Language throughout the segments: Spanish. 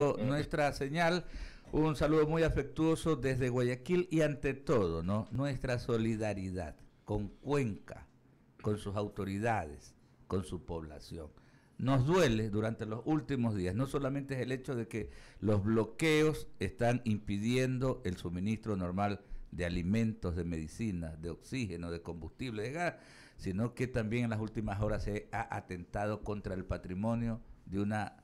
Eh, eh. nuestra señal. Un saludo muy afectuoso desde Guayaquil y ante todo, Nuestra solidaridad con Cuenca, con sus autoridades, con su población. Nos duele durante los últimos días, no solamente es el hecho de que los bloqueos están impidiendo el suministro normal de alimentos, de medicinas, de oxígeno, de combustible, de gas, sino que también en las últimas horas se ha atentado contra el patrimonio de una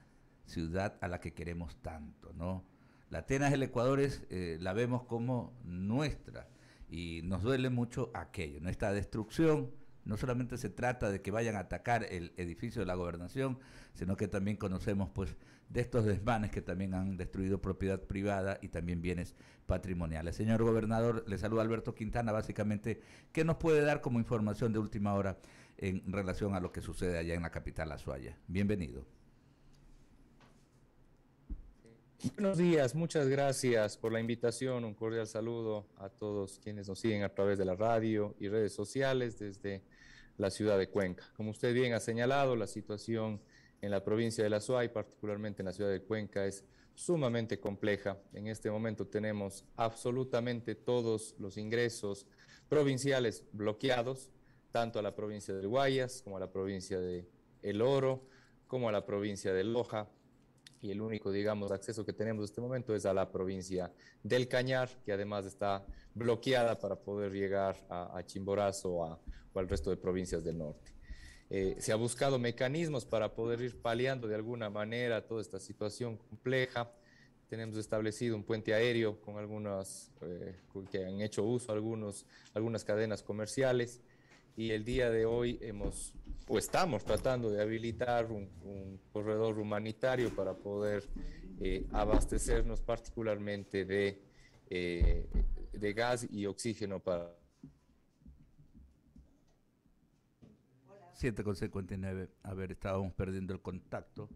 ciudad a la que queremos tanto, ¿no? La Atenas del Ecuador es, eh, la vemos como nuestra y nos duele mucho aquello, nuestra destrucción. No solamente se trata de que vayan a atacar el edificio de la gobernación, sino que también conocemos pues de estos desmanes que también han destruido propiedad privada y también bienes patrimoniales. Señor gobernador, le saluda Alberto Quintana, básicamente, ¿qué nos puede dar como información de última hora en relación a lo que sucede allá en la capital Azuaya? Bienvenido. Buenos días, muchas gracias por la invitación. Un cordial saludo a todos quienes nos siguen a través de la radio y redes sociales desde la ciudad de Cuenca. Como usted bien ha señalado, la situación en la provincia de La y particularmente en la ciudad de Cuenca, es sumamente compleja. En este momento tenemos absolutamente todos los ingresos provinciales bloqueados, tanto a la provincia del Guayas como a la provincia de El Oro, como a la provincia de Loja y el único, digamos, acceso que tenemos en este momento es a la provincia del Cañar, que además está bloqueada para poder llegar a, Chimborazo o, al resto de provincias del norte. Eh, se ha buscado mecanismos para poder ir paliando de alguna manera toda esta situación compleja. Tenemos establecido un puente aéreo con algunas eh, que han hecho uso algunos, algunas cadenas comerciales y el día de hoy hemos o estamos tratando de habilitar un, corredor humanitario para poder eh, abastecernos particularmente de, eh, de gas y oxígeno para... 7,59. A ver, estábamos perdiendo el contacto.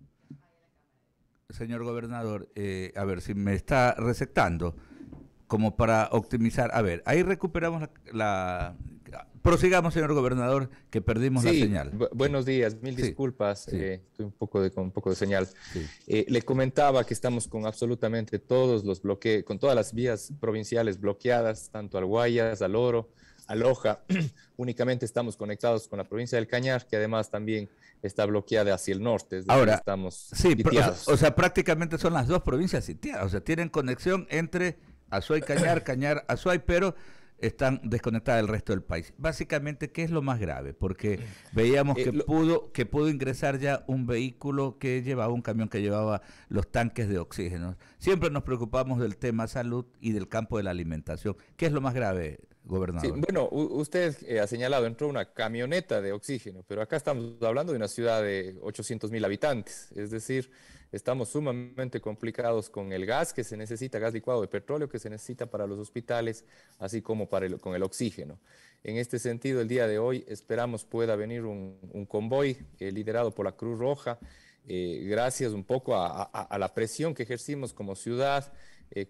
Señor gobernador, eh, a ver si me está receptando como para optimizar. A ver, ahí recuperamos la Prosigamos, señor gobernador, que perdimos la señal. Buenos días, mil disculpas, eh, estoy un poco de, con un poco de señal. Eh, le comentaba que estamos con absolutamente todos los bloqueos, con todas las vías provinciales bloqueadas, tanto al Guayas, al Oro, a Loja. Únicamente estamos conectados con la provincia del Cañar, que además también está bloqueada hacia el norte. Ahora estamos sí, O, sea, prácticamente son las dos provincias sitiadas, o sea, tienen conexión entre Azuay, Cañar, Cañar, Azuay, pero están desconectadas del resto del país. Básicamente, ¿qué es lo más grave? Porque veíamos eh, que pudo que pudo ingresar ya un vehículo que llevaba un camión que llevaba los tanques de oxígeno. Siempre nos preocupamos del tema salud y del campo de la alimentación. ¿Qué es lo más grave, bueno, usted eh, ha señalado, entró una camioneta de oxígeno, pero acá estamos hablando de una ciudad de 800 mil habitantes, es decir, estamos sumamente complicados con el gas que se necesita, gas licuado de petróleo que se necesita para los hospitales, así como para con el oxígeno. En este sentido, el día de hoy esperamos pueda venir un, convoy eh, liderado por la Cruz Roja, eh, gracias un poco a, a la presión que ejercimos como ciudad,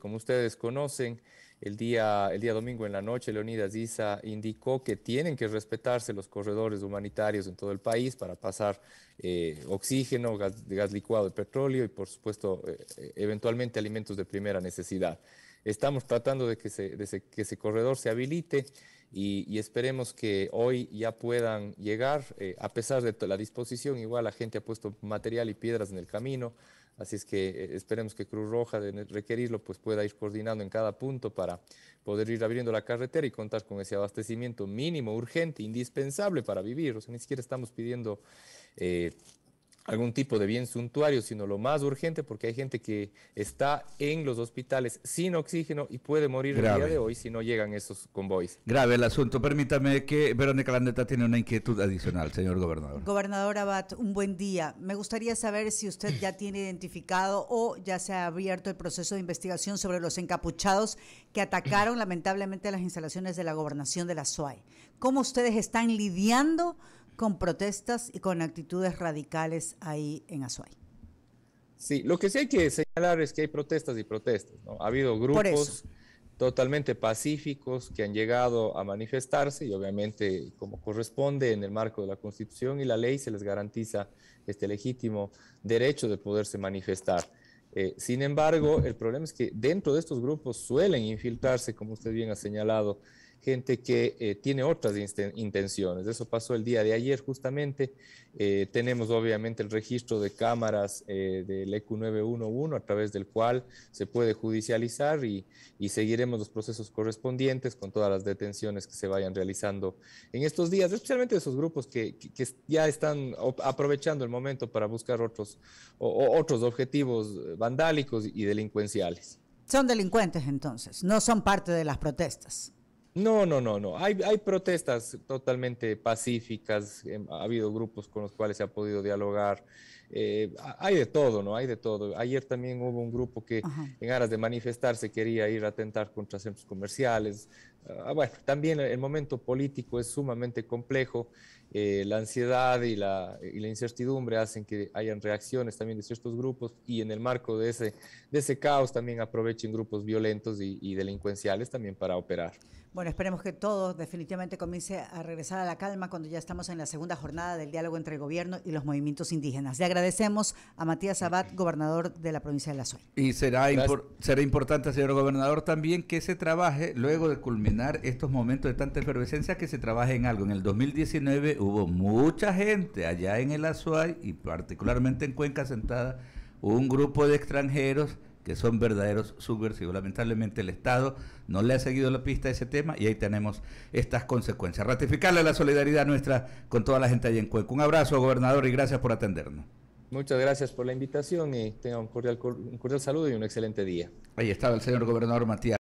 como ustedes conocen. El día, domingo en la noche, Leonidas Isa indicó que tienen que respetarse los corredores humanitarios en todo el país para pasar eh, oxígeno, gas, licuado de petróleo y, por supuesto, eh, eh, eventualmente alimentos de primera necesidad. Estamos tratando de que ese, que ese corredor se habilite y, esperemos que hoy ya puedan llegar, a pesar de la disposición, igual la gente ha puesto material y piedras en el camino. Así es que eh, esperemos que Cruz Roja, de requerirlo, pues pueda ir coordinando en cada punto para poder ir abriendo la carretera y contar con ese abastecimiento mínimo, urgente, indispensable para vivir. O sea, ni siquiera estamos pidiendo eh, algún tipo de bien suntuario, sino lo más urgente, porque hay gente que está en los hospitales sin oxígeno y puede morir el día de hoy si no llegan esos convoys. Grave el asunto. Permítame que Verónica Landeta tiene una inquietud adicional, señor gobernador. Gobernador Abad, un buen día. Me gustaría saber si usted ya tiene identificado o ya se ha abierto el proceso de investigación sobre los encapuchados que atacaron lamentablemente las instalaciones de la gobernación de la SOAI. ¿Cómo ustedes están lidiando con con protestas y con actitudes radicales ahí en Azuay. Sí, lo que sí hay que señalar es que hay protestas y protestas. Ha habido grupos totalmente pacíficos que han llegado a manifestarse y obviamente como corresponde en el marco de la Constitución y la ley se les garantiza este legítimo derecho de poderse manifestar. Eh, sin embargo, el problema es que dentro de estos grupos suelen infiltrarse, como usted bien ha señalado, gente que eh, tiene otras intenciones. Eso pasó el día de ayer justamente. Eh, tenemos obviamente el registro de cámaras eh, del EQ 911 a través del cual se puede judicializar y, seguiremos los procesos correspondientes con todas las detenciones que se vayan realizando en estos días, especialmente de esos grupos que, ya están aprovechando el momento para buscar otros, o otros objetivos vandálicos y delincuenciales. Son delincuentes entonces, no son parte de las protestas. No, no, no, no. Hay, hay protestas totalmente pacíficas, em, ha habido grupos con los cuales se ha podido dialogar, eh, hay de todo, ¿no? Hay de todo. Ayer también hubo un grupo que en aras de manifestarse quería ir a atentar contra centros comerciales. Ah, bueno, también el momento político es sumamente complejo eh, la ansiedad y la, la, incertidumbre hacen que hayan reacciones también de ciertos grupos y en el marco de ese, de ese caos también aprovechen grupos violentos y, delincuenciales también para operar. Bueno, esperemos que todo definitivamente comience a regresar a la calma cuando ya estamos en la segunda jornada del diálogo entre el gobierno y los movimientos indígenas. Le agradecemos a Matías Abad, gobernador de la provincia de La Sol. Y será, será importante, señor gobernador, también que se trabaje, luego de culminar estos momentos de tanta efervescencia, que se trabaje en algo. En el 2019 hubo mucha gente allá en el Azuay y particularmente en Cuenca Sentada, un grupo de extranjeros que son verdaderos subversivos. Lamentablemente el Estado no le ha seguido la pista a ese tema y ahí tenemos estas consecuencias. Ratificarle la solidaridad nuestra con toda la gente allá en Cuenca. Un abrazo, gobernador, y gracias por atendernos. Muchas gracias por la invitación y tenga un cordial, un cordial saludo y un excelente día. Ahí estaba el señor gobernador Matías.